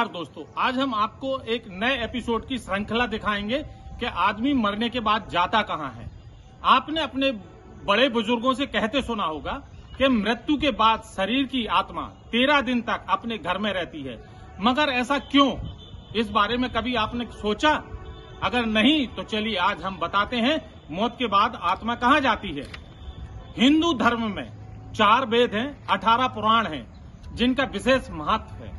नमस्कार दोस्तों आज हम आपको एक नए एपिसोड की श्रृंखला दिखाएंगे कि आदमी मरने के बाद जाता कहाँ है आपने अपने बड़े बुजुर्गों से कहते सुना होगा कि मृत्यु के बाद शरीर की आत्मा तेरह दिन तक अपने घर में रहती है मगर ऐसा क्यों इस बारे में कभी आपने सोचा अगर नहीं तो चलिए आज हम बताते हैं मौत के बाद आत्मा कहाँ जाती है हिंदू धर्म में चार वेद हैं अठारह पुराण हैं जिनका विशेष महत्व है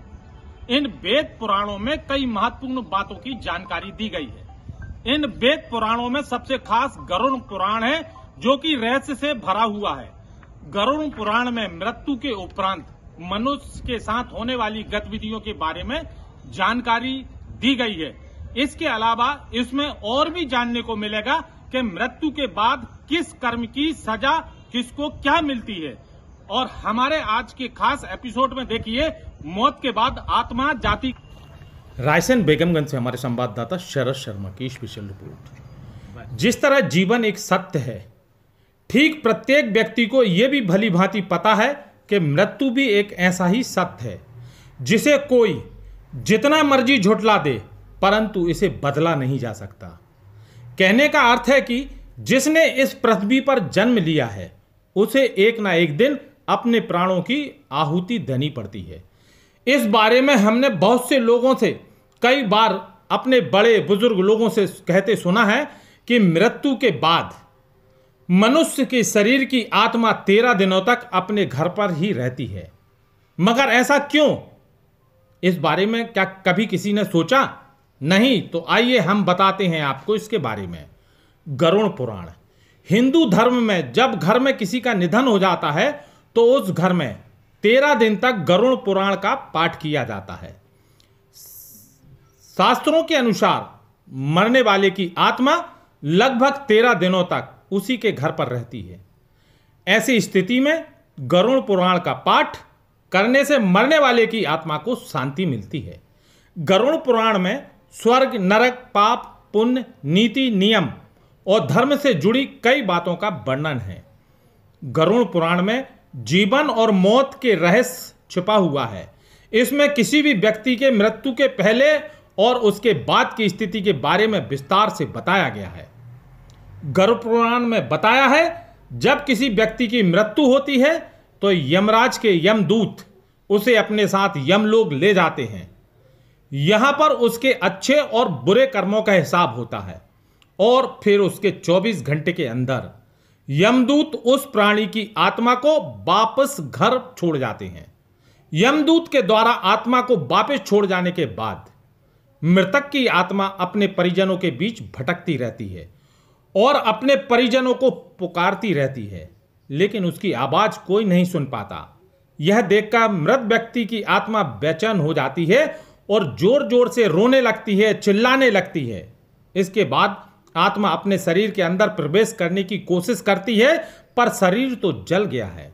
इन वेद पुराणों में कई महत्वपूर्ण बातों की जानकारी दी गई है इन वेद पुराणों में सबसे खास गरुण पुराण है जो कि रहस्य से भरा हुआ है गरुण पुराण में मृत्यु के उपरांत मनुष्य के साथ होने वाली गतिविधियों के बारे में जानकारी दी गई है इसके अलावा इसमें और भी जानने को मिलेगा कि मृत्यु के बाद किस कर्म की सजा किसको क्या मिलती है और हमारे आज के खास एपिसोड में देखिए मौत के बाद आत्मा जाति रायसेन बेगमगंज से हमारे संवाददाता शरद शर्मा की स्पेशल रिपोर्ट जिस तरह जीवन एक सत्य है ठीक प्रत्येक व्यक्ति को यह भी भली भांति पता है कि मृत्यु भी एक ऐसा ही सत्य है जिसे कोई जितना मर्जी झुटला दे परंतु इसे बदला नहीं जा सकता कहने का अर्थ है कि जिसने इस पृथ्वी पर जन्म लिया है उसे एक ना एक दिन अपने प्राणों की आहुति देनी पड़ती है इस बारे में हमने बहुत से लोगों से कई बार अपने बड़े बुजुर्ग लोगों से कहते सुना है कि मृत्यु के बाद मनुष्य के शरीर की आत्मा तेरह दिनों तक अपने घर पर ही रहती है मगर ऐसा क्यों इस बारे में क्या कभी किसी ने सोचा नहीं तो आइए हम बताते हैं आपको इसके बारे में गरुण पुराण हिंदू धर्म में जब घर में किसी का निधन हो जाता है तो उस घर में तेरह दिन तक गरुण पुराण का पाठ किया जाता है शास्त्रों के अनुसार मरने वाले की आत्मा लगभग तेरह दिनों तक उसी के घर पर रहती है ऐसी स्थिति में गरुण पुराण का पाठ करने से मरने वाले की आत्मा को शांति मिलती है गरुण पुराण में स्वर्ग नरक पाप पुण्य नीति नियम और धर्म से जुड़ी कई बातों का वर्णन है गरुण पुराण में जीवन और मौत के रहस्य छुपा हुआ है इसमें किसी भी व्यक्ति के मृत्यु के पहले और उसके बाद की स्थिति के बारे में विस्तार से बताया गया है गर्भ पुराण में बताया है जब किसी व्यक्ति की मृत्यु होती है तो यमराज के यमदूत उसे अपने साथ यम लोग ले जाते हैं यहाँ पर उसके अच्छे और बुरे कर्मों का हिसाब होता है और फिर उसके 24 घंटे के अंदर यमदूत उस प्राणी की आत्मा को वापस घर छोड़ जाते हैं यमदूत के द्वारा आत्मा को वापस छोड़ जाने के बाद मृतक की आत्मा अपने परिजनों के बीच भटकती रहती है और अपने परिजनों को पुकारती रहती है लेकिन उसकी आवाज कोई नहीं सुन पाता यह देखकर मृत व्यक्ति की आत्मा बेचैन हो जाती है और जोर जोर से रोने लगती है चिल्लाने लगती है इसके बाद आत्मा अपने शरीर के अंदर प्रवेश करने की कोशिश करती है पर शरीर तो जल गया है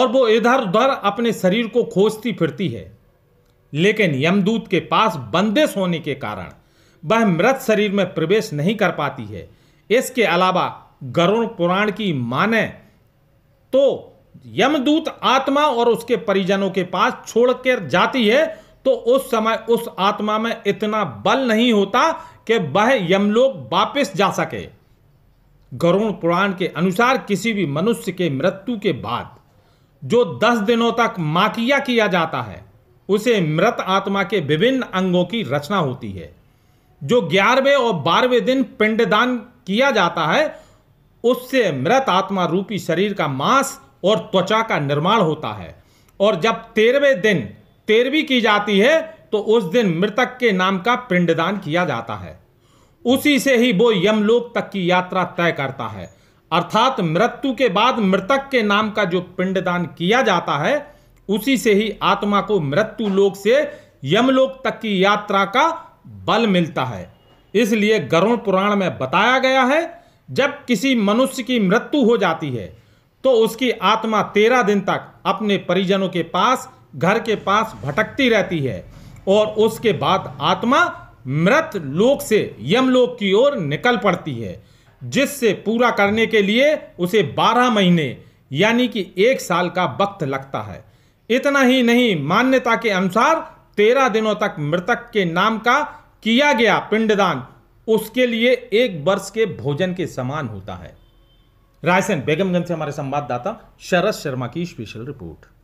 और वो इधर उधर अपने शरीर को खोजती फिरती है लेकिन यमदूत के पास बंदिश होने के कारण वह मृत शरीर में प्रवेश नहीं कर पाती है इसके अलावा गरुण पुराण की माने तो यमदूत आत्मा और उसके परिजनों के पास छोड़कर जाती है तो उस समय उस आत्मा में इतना बल नहीं होता कि वह यमलोक वापस जा सके गरुण पुराण के अनुसार किसी भी मनुष्य के मृत्यु के बाद जो दस दिनों तक माकिया किया जाता है उसे मृत आत्मा के विभिन्न अंगों की रचना होती है जो ग्यारहवें और बारहवें दिन पिंडदान किया जाता है उससे मृत आत्मा रूपी शरीर का मांस और त्वचा का निर्माण होता है और जब तेरहवें दिन तेरहवीं की जाती है तो उस दिन मृतक के नाम का पिंडदान किया जाता है उसी से ही वो यमलोक तक की यात्रा तय करता है अर्थात मृत्यु के बाद मृतक के नाम का जो पिंडदान किया जाता है उसी से ही आत्मा को मृत्यु लोक से यमलोक तक की यात्रा का बल मिलता है इसलिए गरुण पुराण में बताया गया है जब किसी मनुष्य की मृत्यु हो जाती है तो उसकी आत्मा तेरह दिन तक अपने परिजनों के पास घर के पास भटकती रहती है और उसके बाद आत्मा मृत लोक से यमलोक की ओर निकल पड़ती है जिससे पूरा करने के लिए उसे बारह महीने यानी कि एक साल का वक्त लगता है इतना ही नहीं मान्यता के अनुसार तेरह दिनों तक मृतक के नाम का किया गया पिंडदान उसके लिए एक वर्ष के भोजन के समान होता है रायसेन बेगमगंज से हमारे संवाददाता शरद शर्मा की स्पेशल रिपोर्ट